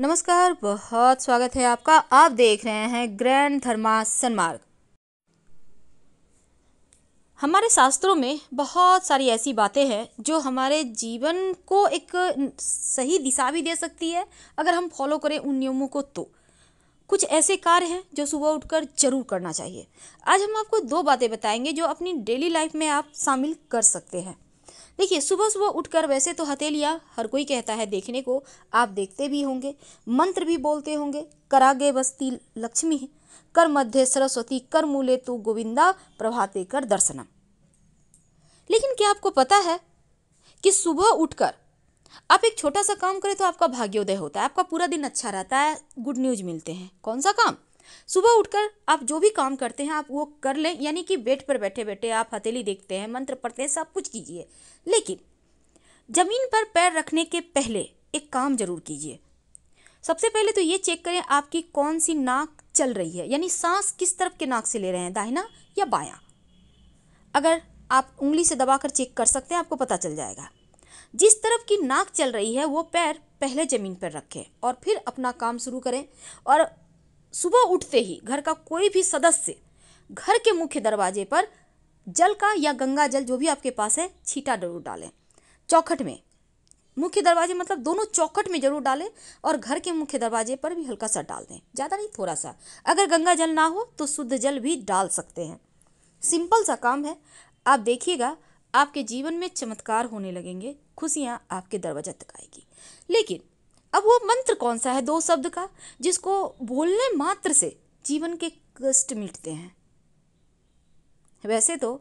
नमस्कार बहुत स्वागत है आपका आप देख रहे हैं ग्रैंड धर्मा सन्मार्ग हमारे शास्त्रों में बहुत सारी ऐसी बातें हैं जो हमारे जीवन को एक सही दिशा भी दे सकती है अगर हम फॉलो करें उन नियमों को तो कुछ ऐसे कार्य हैं जो सुबह उठकर जरूर करना चाहिए आज हम आपको दो बातें बताएंगे जो अपनी डेली लाइफ में आप शामिल कर सकते हैं देखिए सुबह सुबह उठकर वैसे तो हथेलिया हर कोई कहता है देखने को आप देखते भी होंगे मंत्र भी बोलते होंगे करागे बस्ती लक्ष्मी कर मध्य सरस्वती कर मूले तू गोविंदा प्रभाते कर दर्शनम लेकिन क्या आपको पता है कि सुबह उठकर आप एक छोटा सा काम करें तो आपका भाग्योदय होता है आपका पूरा दिन अच्छा रहता है गुड न्यूज मिलते हैं कौन सा काम सुबह उठकर आप जो भी काम करते हैं आप वो कर लें यानी कि बेड पर बैठे बैठे आप हथेली देखते हैं मंत्र पढ़ते हैं सब कुछ कीजिए लेकिन ज़मीन पर पैर रखने के पहले एक काम ज़रूर कीजिए सबसे पहले तो ये चेक करें आपकी कौन सी नाक चल रही है यानी सांस किस तरफ के नाक से ले रहे हैं दाहिना या बायां अगर आप उंगली से दबाकर चेक कर सकते हैं आपको पता चल जाएगा जिस तरफ की नाक चल रही है वो पैर पहले ज़मीन पर रखें और फिर अपना काम शुरू करें और सुबह उठते ही घर का कोई भी सदस्य घर के मुख्य दरवाजे पर जल का या गंगा जल जो भी आपके पास है छीटा जरूर डालें चौखट में मुख्य दरवाजे मतलब दोनों चौखट में जरूर डालें और घर के मुख्य दरवाजे पर भी हल्का सा डाल दें ज़्यादा नहीं थोड़ा सा अगर गंगा जल ना हो तो शुद्ध जल भी डाल सकते हैं सिंपल सा काम है आप देखिएगा आपके जीवन में चमत्कार होने लगेंगे खुशियाँ आपके दरवाजा तक आएगी लेकिन अब वो मंत्र कौन सा है दो शब्द का जिसको बोलने मात्र से जीवन के कष्ट मिटते हैं वैसे तो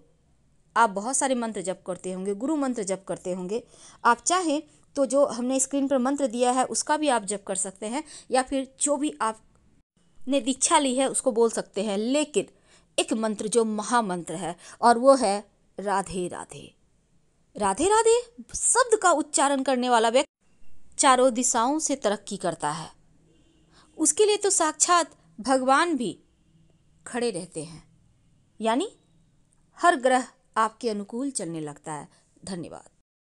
आप बहुत सारे मंत्र जप करते होंगे गुरु मंत्र जप करते होंगे आप चाहें तो जो हमने स्क्रीन पर मंत्र दिया है उसका भी आप जप कर सकते हैं या फिर जो भी आपने दीक्षा ली है उसको बोल सकते हैं लेकिन एक मंत्र जो महामंत्र है और वो है राधे राधे राधे राधे शब्द का उच्चारण करने वाला व्यक्ति चारों दिशाओं से तरक्की करता है उसके लिए तो साक्षात भगवान भी खड़े रहते हैं यानी हर ग्रह आपके अनुकूल चलने लगता है धन्यवाद